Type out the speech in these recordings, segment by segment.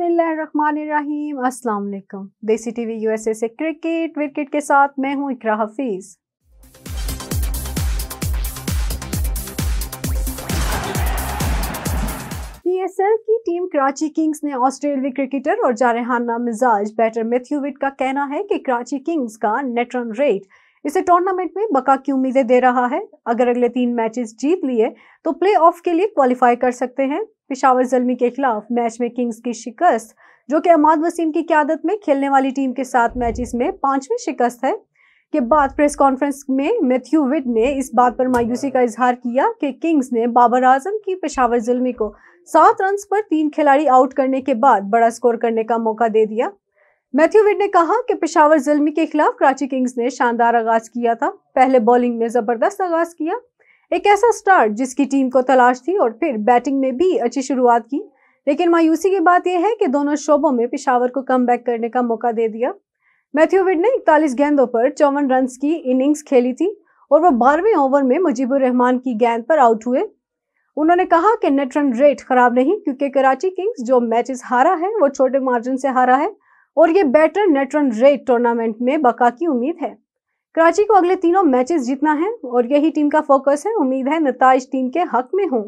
बिसमीम अस्सलाम Desi TV USA से क्रिकेट विकेट के साथ मैं हूं इकरा हफीज़ पीएसएल की टीम कराची किंग्स ने ऑस्ट्रेलियाई क्रिकेटर और जारहाना मिजाज बैटर मैथ्यू विट का कहना है कि कराची किंग्स का नेट रन रेट इसे टूर्नामेंट में बका की उम्मीदें दे रहा है अगर अगले तीन मैचेस जीत लिए तो प्ले ऑफ के लिए क्वालिफाई कर सकते हैं पिशावर जलमी के खिलाफ मैच में किंग्स की शिकस्त जो कि अहमद वसीम की क्यादत में खेलने वाली टीम के साथ मैचेस में पांचवी शिकस्त है के बाद प्रेस कॉन्फ्रेंस में मैथ्यू विड ने इस बात पर मायूसी का इजहार किया कि किंग्स ने बाबर आजम की पेशावर जुलमी को सात रन पर तीन खिलाड़ी आउट करने के बाद बड़ा स्कोर करने का मौका दे दिया मैथ्यू विड ने कहा कि पेशावर जुलमी के खिलाफ कराची किंग्स ने शानदार आगाज किया था पहले बॉलिंग में ज़बरदस्त आगाज किया एक ऐसा स्टार जिसकी टीम को तलाश थी और फिर बैटिंग में भी अच्छी शुरुआत की लेकिन मायूसी की बात यह है कि दोनों शोबों में पिशावर को कम करने का मौका दे दिया मैथ्यू विड ने इकतालीस गेंदों पर चौवन रन की इनिंग्स खेली थी और वो बारहवें ओवर में मुजीबुर रहमान की गेंद पर आउट हुए उन्होंने कहा कि नेट रन रेट खराब नहीं क्योंकि कराची किंग्स जो मैचेस हारा है वो छोटे मार्जिन से हारा है और ये better net run rate tournament में बका की उम्मीद है कराची को अगले तीनों मैचेस जीतना है और यही टीम का फोकस है उम्मीद है नताज टीम के हक में हों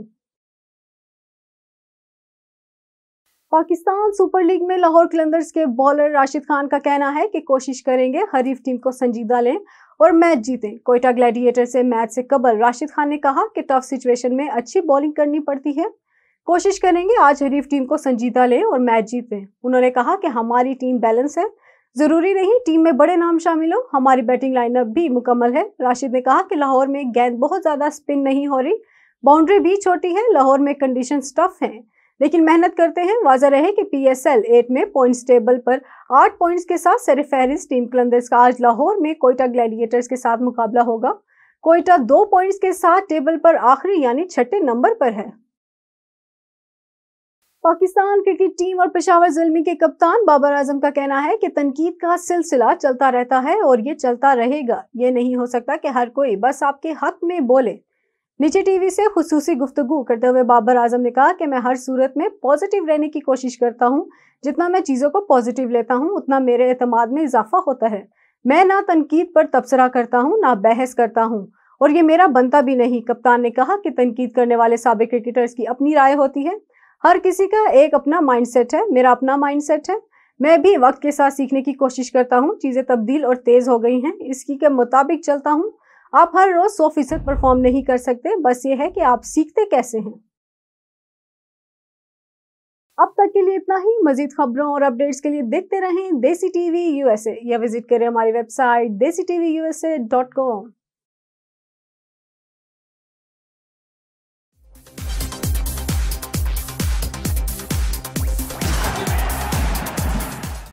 पाकिस्तान सुपर लीग में लाहौर कलंदर्स के बॉलर राशिद खान का कहना है कि कोशिश करेंगे हरीफ टीम को संजीदा लें और मैच जीतें कोयटा ग्लैडिएटर से मैच से कबल राशिद खान ने कहा कि टफ सिचुएशन में अच्छी बॉलिंग करनी पड़ती है कोशिश करेंगे आज हरीफ टीम को संजीदा लें और मैच जीतें उन्होंने कहा कि हमारी टीम बैलेंस है जरूरी नहीं टीम में बड़े नाम शामिल हो हमारी बैटिंग लाइनअप भी मुकम्मल है राशिद ने कहा कि लाहौर में गेंद बहुत ज़्यादा स्पिन नहीं हो रही बाउंड्री भी छोटी है लाहौर में कंडीशन टफ हैं लेकिन मेहनत करते हैं वाजह रहे कि पी एस एल एट में पॉइंट्स टेबल पर आठ पॉइंट्स के साथ सर फहरिस्त टीम कलंदर्स का आज लाहौर में कोयटा ग्लैडिएटर्स के साथ मुकाबला होगा कोयटा दो पॉइंट्स के साथ टेबल पर आखिरी यानी छठे नंबर पर है पाकिस्तान क्रिकेट टीम और पेशावर जुलमी के कप्तान बाबर आजम का कहना है कि तनकीद का सिलसिला चलता रहता है और ये चलता रहेगा ये नहीं हो सकता कि हर कोई बस आपके हक में बोले नीचे टीवी से खसूसी गुफ्तु करते हुए बाबर आजम ने कहा कि मैं हर सूरत में पॉजिटिव रहने की कोशिश करता हूँ जितना मैं चीज़ों को पॉजिटिव लेता हूँ उतना मेरे अहतमाद में इजाफा होता है मैं ना तनकीद पर तबसरा करता हूँ ना बहस करता हूँ और ये मेरा बनता भी नहीं कप्तान ने कहा कि तनकीद करने वाले सबक क्रिकेटर्स की अपनी राय होती है हर किसी का एक अपना माइंडसेट है मेरा अपना माइंडसेट है मैं भी वक्त के साथ सीखने की कोशिश करता हूँ चीज़ें तब्दील और तेज़ हो गई हैं इसकी के मुताबिक चलता हूँ आप हर रोज़ सौ फीसद परफॉर्म नहीं कर सकते बस ये है कि आप सीखते कैसे हैं अब तक के लिए इतना ही मजीद खबरों और अपडेट्स के लिए देखते रहें देसी टीवी यूएसए या विजिट करें हमारी वेबसाइट देसी टीवी यूएसए डॉट कॉम